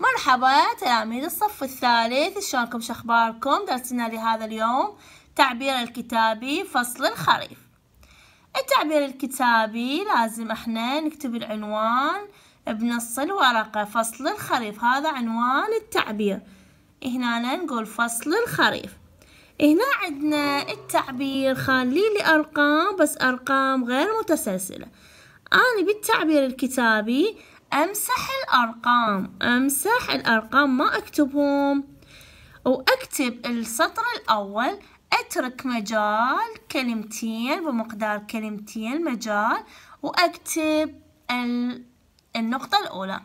مرحبا تلاميذ الصف الثالث شلونكم شخباركم درسنا لهذا اليوم تعبير الكتابي فصل الخريف التعبير الكتابي لازم احنا نكتب العنوان بنص الورقة فصل الخريف هذا عنوان التعبير هنا نقول فصل الخريف هنا عندنا التعبير خلي لي أرقام بس أرقام غير متسلسلة أنا بالتعبير الكتابي أمسح الأرقام أمسح الأرقام ما أكتبهم وأكتب السطر الأول أترك مجال كلمتين بمقدار كلمتين مجال وأكتب النقطة الأولى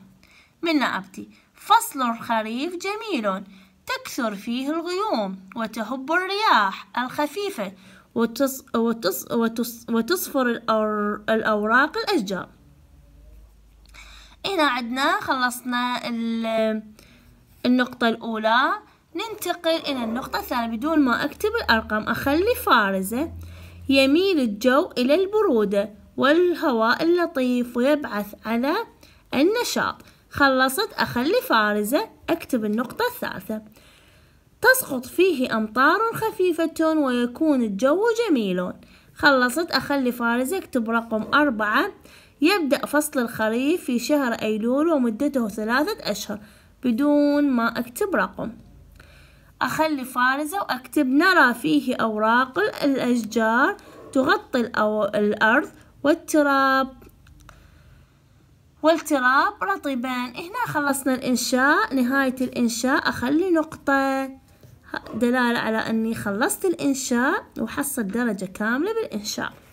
منا أبدي فصل الخريف جميل تكثر فيه الغيوم وتهب الرياح الخفيفة وتص... وتص... وتص... وتصفر الأوراق الأشجار هنا عندنا خلصنا النقطة الأولى ننتقل إلى النقطة الثانية بدون ما أكتب الأرقام أخلي فارزة يميل الجو إلى البرودة والهواء اللطيف ويبعث على النشاط خلصت أخلي فارزة أكتب النقطة الثالثة تسقط فيه أمطار خفيفة ويكون الجو جميل خلصت أخلي فارزة أكتب رقم أربعة يبدأ فصل الخريف في شهر أيلول ومدته ثلاثة أشهر بدون ما أكتب رقم أخلي فارزة وأكتب نرى فيه أوراق الأشجار تغطي الأرض والتراب والتراب رطبان هنا خلصنا الإنشاء نهاية الإنشاء أخلي نقطة دلالة على أني خلصت الإنشاء وحصل درجة كاملة بالإنشاء